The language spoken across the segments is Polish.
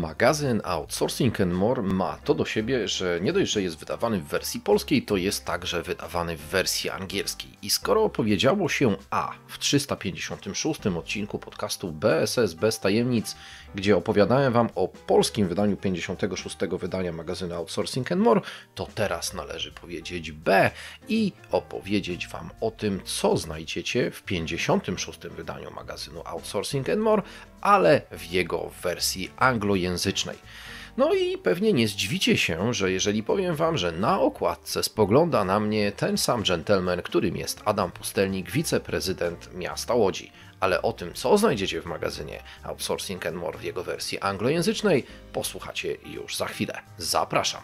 Magazyn Outsourcing and More ma to do siebie, że nie dość, że jest wydawany w wersji polskiej, to jest także wydawany w wersji angielskiej. I skoro powiedziało się A w 356 odcinku podcastu BSS bez tajemnic, gdzie opowiadałem Wam o polskim wydaniu 56 wydania magazynu Outsourcing and More, to teraz należy powiedzieć B i opowiedzieć Wam o tym, co znajdziecie w 56 wydaniu magazynu Outsourcing and More, ale w jego wersji anglojęzycznej. No i pewnie nie zdziwicie się, że jeżeli powiem wam, że na okładce spogląda na mnie ten sam gentleman, którym jest Adam Pustelnik, wiceprezydent miasta Łodzi. Ale o tym, co znajdziecie w magazynie Outsourcing and More w jego wersji anglojęzycznej, posłuchacie już za chwilę. Zapraszam.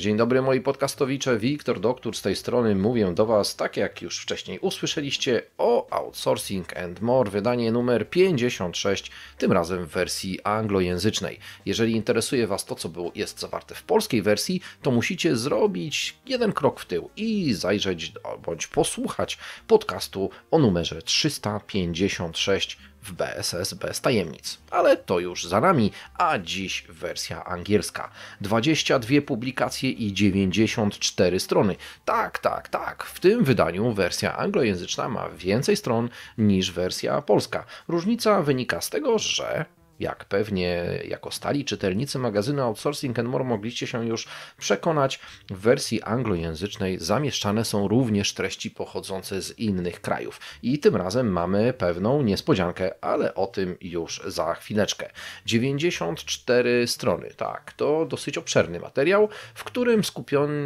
Dzień dobry moi podcastowicze, Wiktor Doktor z tej strony. Mówię do Was, tak jak już wcześniej usłyszeliście, o Outsourcing and More, wydanie numer 56, tym razem w wersji anglojęzycznej. Jeżeli interesuje Was to, co było, jest zawarte w polskiej wersji, to musicie zrobić jeden krok w tył i zajrzeć bądź posłuchać podcastu o numerze 356 w BSS bez tajemnic. Ale to już za nami, a dziś wersja angielska. 22 publikacje i 94 strony. Tak, tak, tak. W tym wydaniu wersja anglojęzyczna ma więcej stron niż wersja polska. Różnica wynika z tego, że jak pewnie jako stali czytelnicy magazynu Outsourcing and More mogliście się już przekonać, w wersji anglojęzycznej zamieszczane są również treści pochodzące z innych krajów. I tym razem mamy pewną niespodziankę, ale o tym już za chwileczkę. 94 strony, tak, to dosyć obszerny materiał, w którym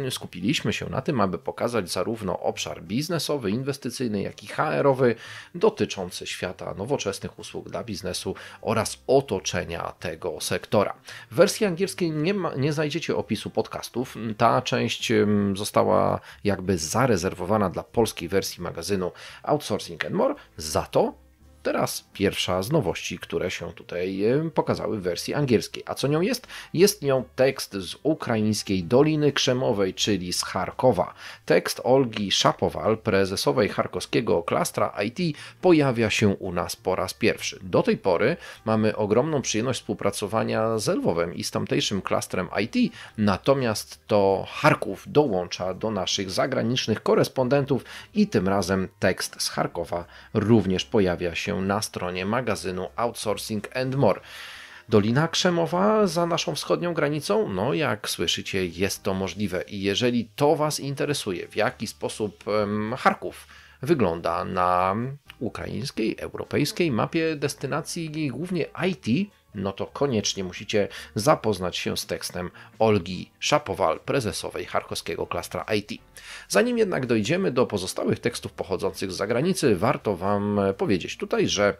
skupiliśmy się na tym, aby pokazać zarówno obszar biznesowy, inwestycyjny, jak i HR-owy er dotyczący świata nowoczesnych usług dla biznesu oraz o otoczenia tego sektora. W wersji angielskiej nie, ma, nie znajdziecie opisu podcastów. Ta część została jakby zarezerwowana dla polskiej wersji magazynu Outsourcing and More. Za to teraz pierwsza z nowości, które się tutaj e, pokazały w wersji angielskiej. A co nią jest? Jest nią tekst z ukraińskiej Doliny Krzemowej, czyli z Charkowa. Tekst Olgi Szapowal, prezesowej charkowskiego klastra IT, pojawia się u nas po raz pierwszy. Do tej pory mamy ogromną przyjemność współpracowania z Lwowem i z tamtejszym klastrem IT, natomiast to Charków dołącza do naszych zagranicznych korespondentów i tym razem tekst z Charkowa również pojawia się na stronie magazynu Outsourcing and More. Dolina Krzemowa za naszą wschodnią granicą? No, jak słyszycie, jest to możliwe. I jeżeli to Was interesuje, w jaki sposób um, Charków wygląda na ukraińskiej, europejskiej mapie destynacji głównie IT, no to koniecznie musicie zapoznać się z tekstem Olgi Szapowal, prezesowej charkowskiego klastra IT. Zanim jednak dojdziemy do pozostałych tekstów pochodzących z zagranicy, warto Wam powiedzieć tutaj, że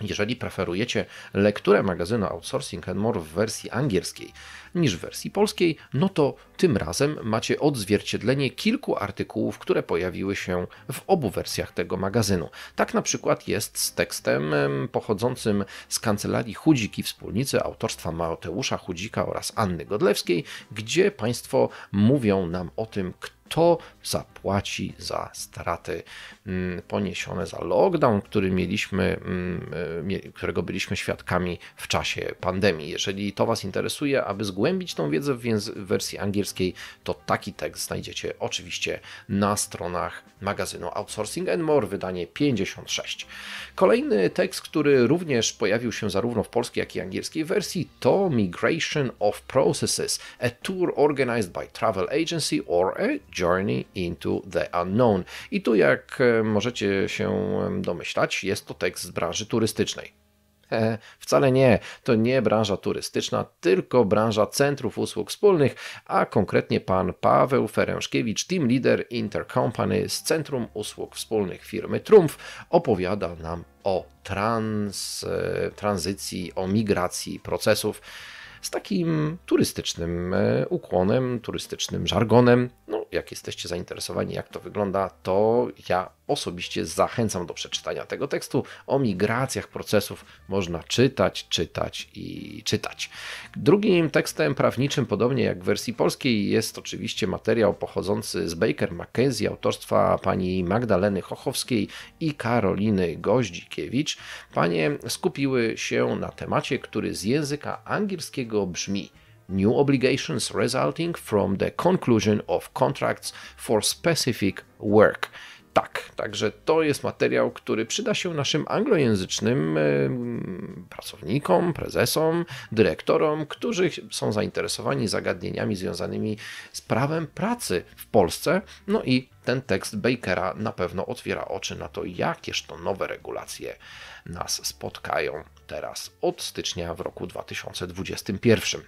jeżeli preferujecie lekturę magazynu Outsourcing and More w wersji angielskiej niż w wersji polskiej, no to tym razem macie odzwierciedlenie kilku artykułów, które pojawiły się w obu wersjach tego magazynu. Tak na przykład jest z tekstem pochodzącym z kancelarii Chudziki wspólnicy autorstwa Mateusza Chudzika oraz Anny Godlewskiej, gdzie Państwo mówią nam o tym, kto to zapłaci za straty mm, poniesione za lockdown, który mieliśmy, mm, którego byliśmy świadkami w czasie pandemii. Jeżeli to Was interesuje, aby zgłębić tą wiedzę w wersji angielskiej, to taki tekst znajdziecie oczywiście na stronach magazynu Outsourcing and More, wydanie 56. Kolejny tekst, który również pojawił się zarówno w polskiej, jak i angielskiej wersji, to Migration of Processes, a tour organized by travel agency or a Journey into the Unknown. I tu, jak e, możecie się domyślać, jest to tekst z branży turystycznej. E, wcale nie, to nie branża turystyczna, tylko branża centrów usług wspólnych, a konkretnie pan Paweł Feręszkiewicz, team leader Intercompany z Centrum Usług Wspólnych firmy Trumf, opowiada nam o trans, e, tranzycji, o migracji procesów z takim turystycznym e, ukłonem, turystycznym żargonem. No, jak jesteście zainteresowani, jak to wygląda, to ja osobiście zachęcam do przeczytania tego tekstu. O migracjach procesów można czytać, czytać i czytać. Drugim tekstem prawniczym, podobnie jak w wersji polskiej, jest oczywiście materiał pochodzący z Baker McKenzie autorstwa pani Magdaleny Chochowskiej i Karoliny Goździkiewicz. Panie skupiły się na temacie, który z języka angielskiego brzmi New obligations resulting from the conclusion of contracts for specific work tak. Także to jest materiał, który przyda się naszym anglojęzycznym pracownikom, prezesom, dyrektorom, którzy są zainteresowani zagadnieniami związanymi z prawem pracy w Polsce. No i ten tekst Bakera na pewno otwiera oczy na to, jakież to nowe regulacje nas spotkają teraz od stycznia w roku 2021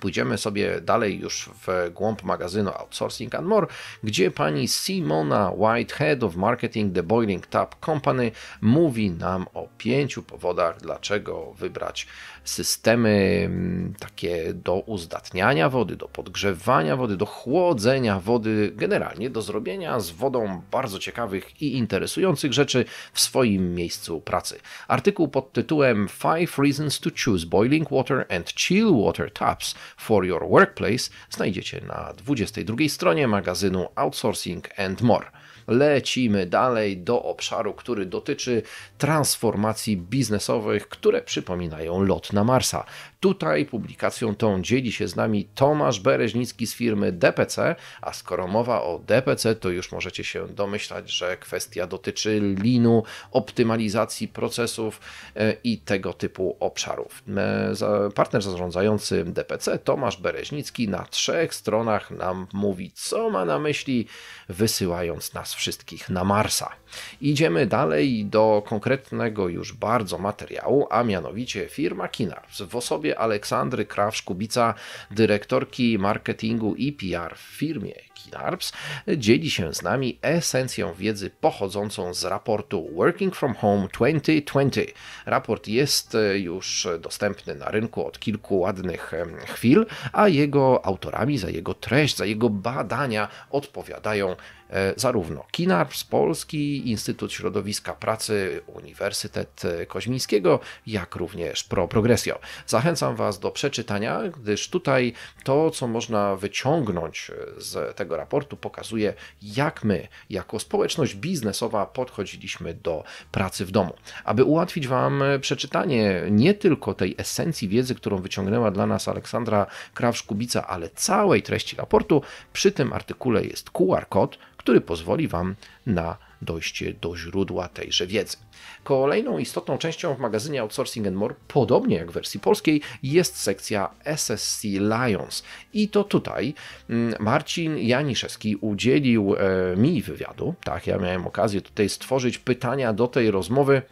pójdziemy sobie dalej już w głąb magazynu Outsourcing and More, gdzie pani Simona White, Head of Marketing The Boiling Tap Company, mówi nam o pięciu powodach, dlaczego wybrać systemy mm, takie do uzdatniania wody, do podgrzewania wody, do chłodzenia wody, generalnie do zrobienia z wodą bardzo ciekawych i interesujących rzeczy w swoim miejscu pracy. Artykuł pod tytułem Five Reasons to Choose Boiling Water and Chill Water Taps for Your Workplace znajdziecie na 22 stronie magazynu Outsourcing and More lecimy dalej do obszaru, który dotyczy transformacji biznesowych, które przypominają lot na Marsa. Tutaj publikacją tą dzieli się z nami Tomasz Bereźnicki z firmy DPC, a skoro mowa o DPC, to już możecie się domyślać, że kwestia dotyczy linu, optymalizacji procesów e, i tego typu obszarów. E, partner zarządzający DPC, Tomasz Bereźnicki, na trzech stronach nam mówi, co ma na myśli, wysyłając nas wszystkich na Marsa. Idziemy dalej do konkretnego już bardzo materiału, a mianowicie firma Kinars w osobie Aleksandry Krawsz-Kubica, dyrektorki marketingu i PR w firmie Kinarps dzieli się z nami esencją wiedzy pochodzącą z raportu Working from Home 2020. Raport jest e, już dostępny na rynku od kilku ładnych chwil, a jego autorami za jego treść, za jego badania odpowiadają e, zarówno KINARPS, Polski Instytut Środowiska Pracy, Uniwersytet e, Koźmińskiego, jak również Pro Progresio. Zachęcam Was do przeczytania, gdyż tutaj to, co można wyciągnąć z tego tego raportu pokazuje, jak my, jako społeczność biznesowa, podchodziliśmy do pracy w domu. Aby ułatwić Wam przeczytanie nie tylko tej esencji wiedzy, którą wyciągnęła dla nas Aleksandra Krawsz-Kubica, ale całej treści raportu, przy tym artykule jest QR kod, który pozwoli Wam na dojście do źródła tejże wiedzy. Kolejną istotną częścią w magazynie Outsourcing and More, podobnie jak w wersji polskiej, jest sekcja SSC Lions. I to tutaj mm, Marcin Janiszewski udzielił e, mi wywiadu. Tak, ja miałem okazję tutaj stworzyć pytania do tej rozmowy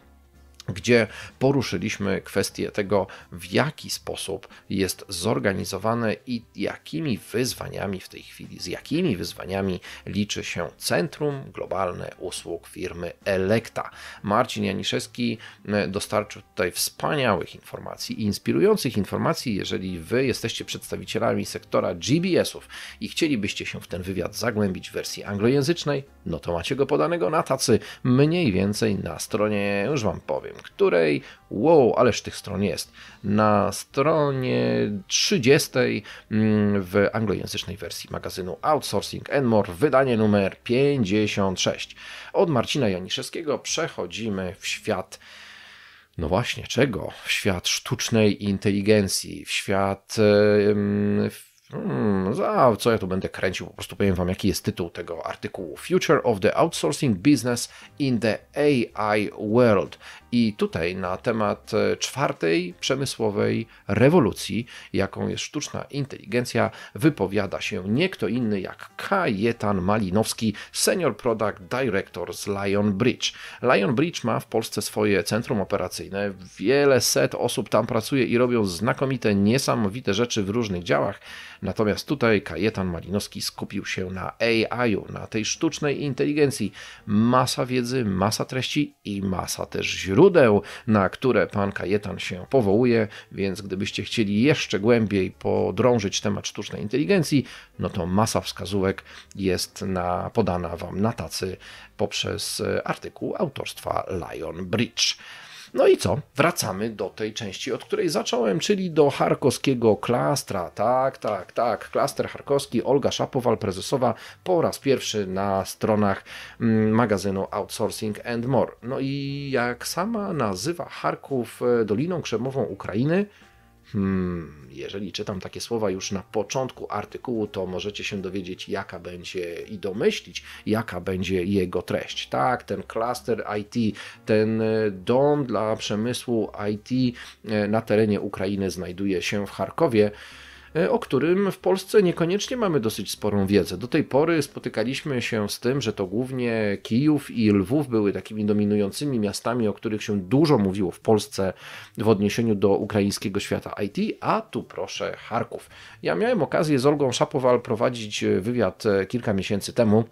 gdzie poruszyliśmy kwestię tego, w jaki sposób jest zorganizowane i jakimi wyzwaniami w tej chwili, z jakimi wyzwaniami liczy się Centrum Globalne Usług firmy Elekta. Marcin Janiszewski dostarczył tutaj wspaniałych informacji i inspirujących informacji, jeżeli Wy jesteście przedstawicielami sektora GBS-ów i chcielibyście się w ten wywiad zagłębić w wersji anglojęzycznej, no to macie go podanego na tacy mniej więcej na stronie, już Wam powiem, której, wow, ależ tych stron jest, na stronie 30 mm, w anglojęzycznej wersji magazynu Outsourcing and more, wydanie numer 56. Od Marcina Janiszewskiego przechodzimy w świat. No właśnie, czego? W świat sztucznej inteligencji, w świat. E, mm, hmm, za hmm, co ja tu będę kręcił? Po prostu powiem Wam, jaki jest tytuł tego artykułu: Future of the Outsourcing Business in the AI World. I tutaj na temat e, czwartej przemysłowej rewolucji, jaką jest sztuczna inteligencja, wypowiada się nie kto inny jak Kajetan Malinowski, Senior Product Director z Lion Bridge. Lion Bridge ma w Polsce swoje centrum operacyjne, wiele set osób tam pracuje i robią znakomite, niesamowite rzeczy w różnych działach. Natomiast tutaj Kajetan Malinowski skupił się na AI-u, na tej sztucznej inteligencji. Masa wiedzy, masa treści i masa też źródeł źródeł, na które pan Kajetan się powołuje, więc gdybyście chcieli jeszcze głębiej podrążyć temat sztucznej inteligencji, no to masa wskazówek jest na, podana wam na tacy poprzez e, artykuł autorstwa Lion Bridge. No i co? Wracamy do tej części, od której zacząłem, czyli do charkowskiego klastra. Tak, tak, tak. Klaster charkowski, Olga Szapowal, prezesowa, po raz pierwszy na stronach mm, magazynu Outsourcing and More. No i jak sama nazywa Charków e, Doliną Krzemową Ukrainy, Hmm, jeżeli czytam takie słowa już na początku artykułu, to możecie się dowiedzieć, jaka będzie i domyślić, jaka będzie jego treść. Tak, ten klaster IT, ten e, dom dla przemysłu IT e, na terenie Ukrainy znajduje się w Charkowie. E, o którym w Polsce niekoniecznie mamy dosyć sporą wiedzę. Do tej pory spotykaliśmy się z tym, że to głównie Kijów i Lwów były takimi dominującymi miastami, o których się dużo mówiło w Polsce w odniesieniu do ukraińskiego świata IT, a tu proszę Charków. Ja miałem okazję z Olgą Szapowal prowadzić wywiad e, kilka miesięcy temu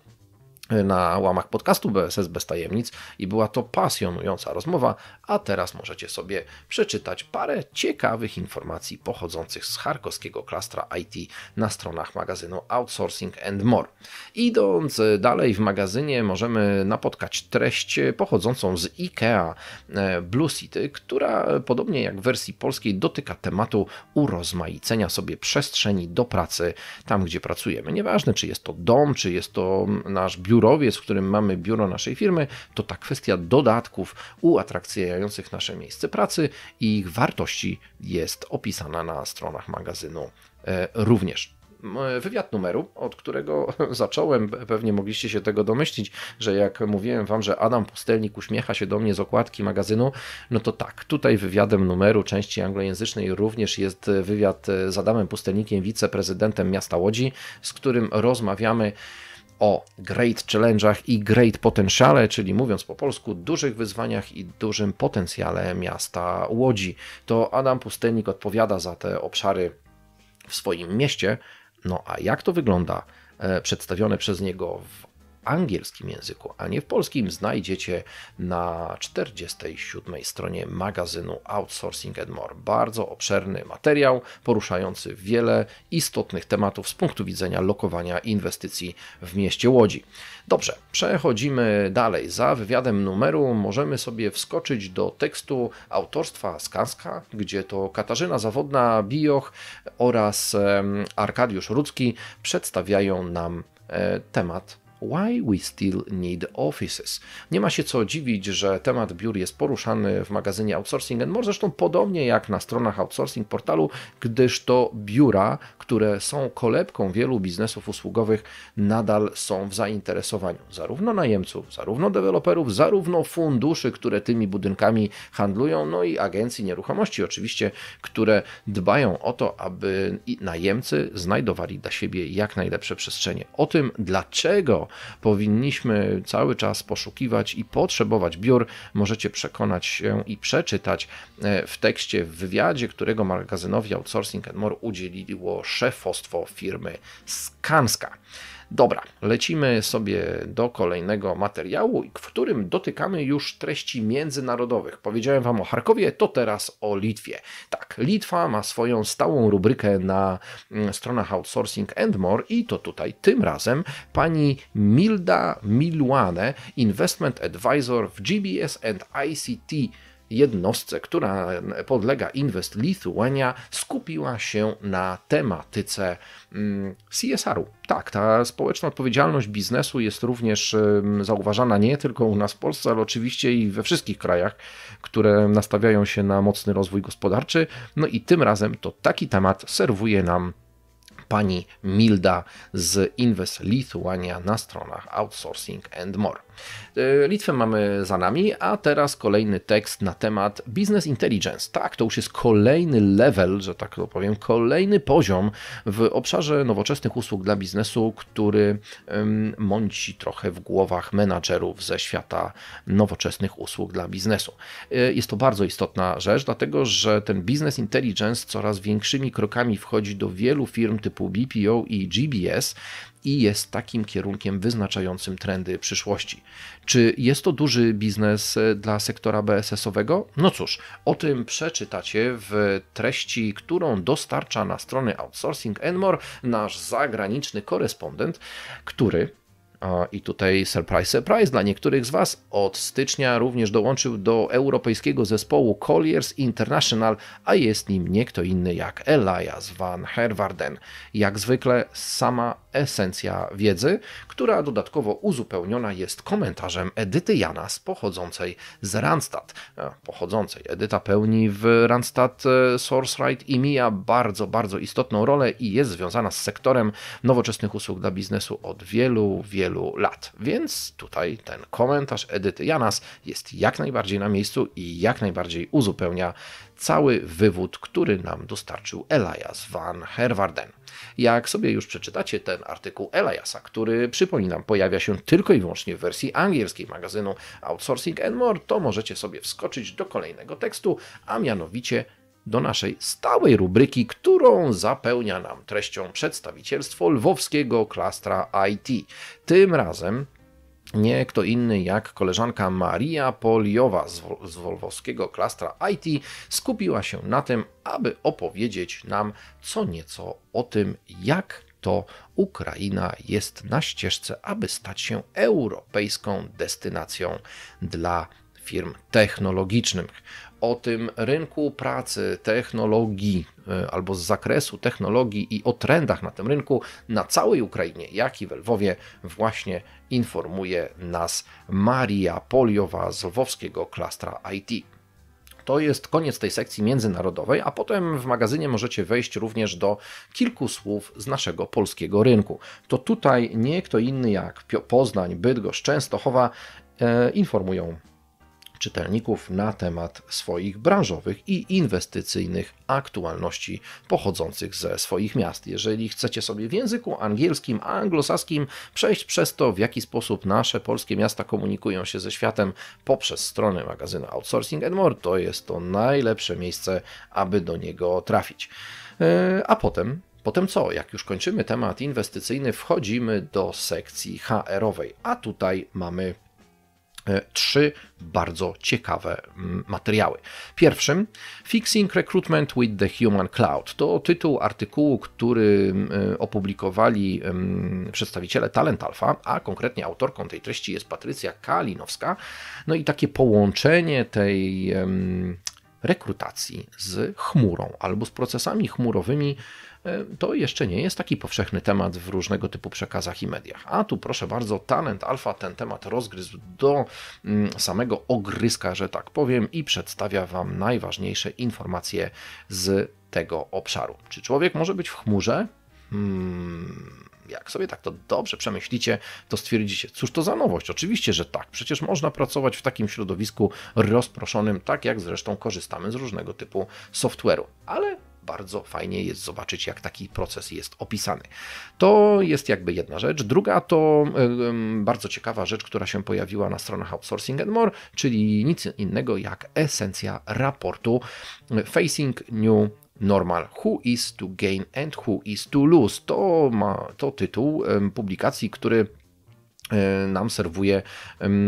na łamach podcastu BSS bez tajemnic i była to pasjonująca rozmowa, a teraz możecie sobie przeczytać parę ciekawych informacji pochodzących z charkowskiego klastra IT na stronach magazynu Outsourcing and More. Idąc dalej w magazynie możemy napotkać treść pochodzącą z IKEA e, Blue City, która podobnie jak w wersji polskiej dotyka tematu urozmaicenia sobie przestrzeni do pracy tam, gdzie pracujemy. Nieważne, czy jest to dom, czy jest to nasz biur biurowiec, w którym mamy biuro naszej firmy, to ta kwestia dodatków uatrakcyjających nasze miejsce pracy i ich wartości jest opisana na stronach magazynu e, również e, wywiad numeru, od którego zacząłem, pewnie mogliście się tego domyślić, że jak mówiłem wam, że Adam Pustelnik uśmiecha się do mnie z okładki magazynu, no to tak, tutaj wywiadem numeru części anglojęzycznej również jest wywiad e, z Adamem Pustelnikiem, wiceprezydentem miasta Łodzi, z którym rozmawiamy o Great Challenge'ach i Great potencjale, czyli mówiąc po polsku, dużych wyzwaniach i dużym potencjale miasta Łodzi. To Adam Pustelnik odpowiada za te obszary w swoim mieście. No a jak to wygląda? E, przedstawione przez niego w angielskim języku, a nie w polskim, znajdziecie na 47 stronie magazynu Outsourcing and More. Bardzo obszerny materiał poruszający wiele istotnych tematów z punktu widzenia lokowania inwestycji w mieście Łodzi. Dobrze, przechodzimy dalej. Za wywiadem numeru możemy sobie wskoczyć do tekstu autorstwa Skanska, gdzie to Katarzyna Zawodna, Bioch oraz Arkadiusz Rudzki przedstawiają nam e, temat Why we still need offices? Nie ma się co dziwić, że temat biur jest poruszany w magazynie Outsourcing and More, zresztą podobnie jak na stronach outsourcing portalu, gdyż to biura, które są kolebką wielu biznesów usługowych, nadal są w zainteresowaniu zarówno najemców, zarówno deweloperów, zarówno funduszy, które tymi budynkami handlują, no i agencji nieruchomości oczywiście, które dbają o to, aby najemcy znajdowali dla siebie jak najlepsze przestrzenie. O tym, dlaczego Powinniśmy cały czas poszukiwać i potrzebować biur. Możecie przekonać się i przeczytać e, w tekście w wywiadzie, którego magazynowi Outsourcing More udzieliło szefostwo firmy Skanska. Dobra, lecimy sobie do kolejnego materiału, w którym dotykamy już treści międzynarodowych. Powiedziałem Wam o Charkowie, to teraz o Litwie. Tak, Litwa ma swoją stałą rubrykę na mm, stronach Outsourcing and More i to tutaj tym razem pani Milda Miluane, Investment Advisor w GBS and ICT jednostce, która podlega Invest Lithuania, skupiła się na tematyce mm, CSR-u. Tak, ta społeczna odpowiedzialność biznesu jest również zauważana nie tylko u nas w Polsce, ale oczywiście i we wszystkich krajach, które nastawiają się na mocny rozwój gospodarczy. No i tym razem to taki temat serwuje nam pani Milda z Invest Lithuania na stronach Outsourcing and More. E, Litwę mamy za nami, a teraz kolejny tekst na temat business intelligence. Tak, to już jest kolejny level, że tak to powiem, kolejny poziom w obszarze nowoczesnych usług dla biznesu, który mąci trochę w głowach menadżerów ze świata nowoczesnych usług dla biznesu. E, jest to bardzo istotna rzecz, dlatego że ten business intelligence coraz większymi krokami wchodzi do wielu firm typu BPO i GBS, i jest takim kierunkiem wyznaczającym trendy przyszłości. Czy jest to duży biznes e, dla sektora BSS-owego? No cóż, o tym przeczytacie w treści, którą dostarcza na strony Outsourcing Enmore nasz zagraniczny korespondent, który i tutaj surprise, surprise dla niektórych z Was. Od stycznia również dołączył do europejskiego zespołu Colliers International, a jest nim nie kto inny jak Elias van Herwarden. Jak zwykle sama esencja wiedzy, która dodatkowo uzupełniona jest komentarzem Edyty Janas pochodzącej z Randstad. E, pochodzącej. Edyta pełni w Randstad e, SourceRite i MIA bardzo, bardzo istotną rolę i jest związana z sektorem nowoczesnych usług dla biznesu od wielu, wielu lat. Więc tutaj ten komentarz Edyty Janas jest jak najbardziej na miejscu i jak najbardziej uzupełnia cały wywód, który nam dostarczył Elias van Herwarden. Jak sobie już przeczytacie ten artykuł Eliasa, który przypominam pojawia się tylko i wyłącznie w wersji angielskiej magazynu Outsourcing and More, to możecie sobie wskoczyć do kolejnego tekstu, a mianowicie do naszej stałej rubryki, którą zapełnia nam treścią przedstawicielstwo lwowskiego klastra IT. Tym razem nie kto inny jak koleżanka Maria Poliowa z, z wolwowskiego klastra IT skupiła się na tym, aby opowiedzieć nam co nieco o tym, jak to Ukraina jest na ścieżce, aby stać się europejską destynacją dla firm technologicznych o tym rynku pracy, technologii e, albo z zakresu technologii i o trendach na tym rynku na całej Ukrainie, jak i w Lwowie, właśnie informuje nas Maria Poliowa z lwowskiego klastra IT. To jest koniec tej sekcji międzynarodowej, a potem w magazynie możecie wejść również do kilku słów z naszego polskiego rynku. To tutaj nie kto inny jak Poznań, Bydgoszcz, Częstochowa e, informują czytelników na temat swoich branżowych i inwestycyjnych aktualności pochodzących ze swoich miast. Jeżeli chcecie sobie w języku angielskim, anglosaskim przejść przez to, w jaki sposób nasze polskie miasta komunikują się ze światem poprzez strony magazynu Outsourcing and More, to jest to najlepsze miejsce, aby do niego trafić. E, a potem Potem co? Jak już kończymy temat inwestycyjny, wchodzimy do sekcji HR-owej, a tutaj mamy E, trzy bardzo ciekawe mm, materiały. Pierwszym Fixing Recruitment with the Human Cloud to tytuł artykułu, który mm, e, opublikowali mm, przedstawiciele Talent Alpha, a konkretnie autorką tej treści jest Patrycja Kalinowska. No i takie połączenie tej rekrutacji z chmurą albo z procesami chmurowymi E, to jeszcze nie jest taki powszechny temat w różnego typu przekazach i mediach. A tu proszę bardzo, talent alfa ten temat rozgryzł do mm, samego ogryska, że tak powiem, i przedstawia Wam najważniejsze informacje z tego obszaru. Czy człowiek może być w chmurze? Hmm jak sobie tak to dobrze przemyślicie, to stwierdzicie, cóż to za nowość? Oczywiście, że tak. Przecież można pracować w takim środowisku rozproszonym, tak jak zresztą korzystamy z różnego typu software'u. Ale bardzo fajnie jest zobaczyć, jak taki proces jest opisany. To jest jakby jedna rzecz. Druga to bardzo ciekawa rzecz, która się pojawiła na stronach Outsourcing and More, czyli nic innego jak esencja raportu e, Facing New Normal. Who is to gain and who is to lose? To ma to tytuł publikacji, który e, nam serwuje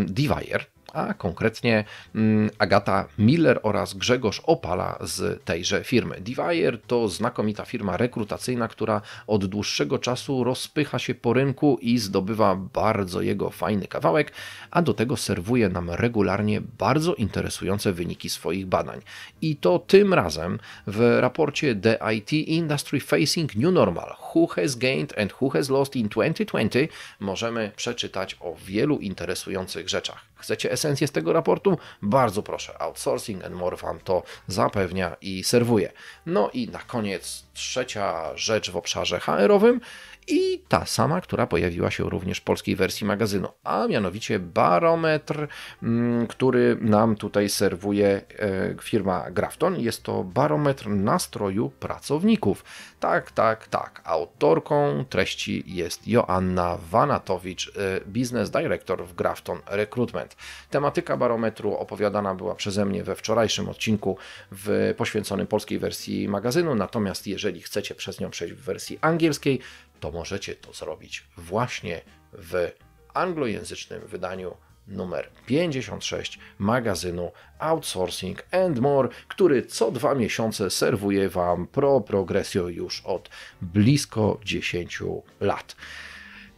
Divire, a konkretnie mm, Agata Miller oraz Grzegorz Opala z tejże firmy. Devier to znakomita firma rekrutacyjna, która od dłuższego czasu rozpycha się po rynku i zdobywa bardzo jego fajny kawałek, a do tego serwuje nam regularnie bardzo interesujące wyniki swoich badań. I to tym razem w raporcie The IT Industry Facing New Normal Who has gained and who has lost in 2020 możemy przeczytać o wielu interesujących rzeczach. Chcecie esencję z tego raportu? Bardzo proszę, Outsourcing and More Wam to zapewnia i serwuje. No i na koniec trzecia rzecz w obszarze HR-owym i ta sama, która pojawiła się również w polskiej wersji magazynu, a mianowicie barometr, mm, który nam tutaj serwuje e, firma Grafton. Jest to barometr nastroju pracowników. Tak, tak, tak. Autorką treści jest Joanna Wanatowicz, e, biznes director w Grafton Recruitment. Tematyka barometru opowiadana była przeze mnie we wczorajszym odcinku w poświęconym polskiej wersji magazynu, natomiast jeżeli chcecie przez nią przejść w wersji angielskiej, to możecie to zrobić właśnie w anglojęzycznym wydaniu numer 56 magazynu Outsourcing and More, który co dwa miesiące serwuje Wam Pro Progressio już od blisko 10 lat.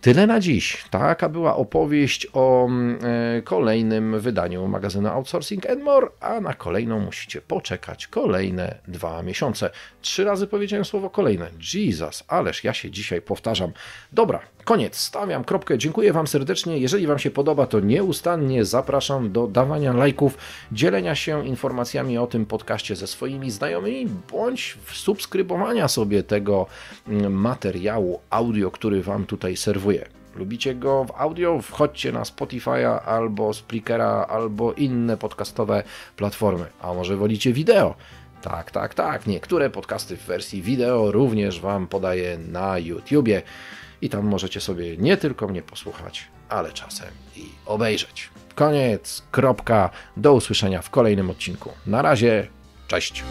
Tyle na dziś. Taka była opowieść o mm, e, kolejnym wydaniu magazynu Outsourcing More, a na kolejną musicie poczekać kolejne dwa miesiące. Trzy razy powiedziałem słowo kolejne. Jesus, ależ ja się dzisiaj powtarzam. Dobra, koniec, stawiam kropkę. Dziękuję Wam serdecznie. Jeżeli Wam się podoba, to nieustannie zapraszam do dawania lajków, dzielenia się informacjami o tym podcaście ze swoimi znajomymi, bądź subskrybowania sobie tego mm, materiału audio, który Wam tutaj serwuje Lubicie go w audio? Wchodźcie na Spotify'a albo Splickera albo inne podcastowe platformy. A może wolicie wideo? Tak, tak, tak. Niektóre podcasty w wersji wideo również Wam podaję na YouTubie i tam możecie sobie nie tylko mnie posłuchać, ale czasem i obejrzeć. Koniec, kropka. Do usłyszenia w kolejnym odcinku. Na razie, cześć.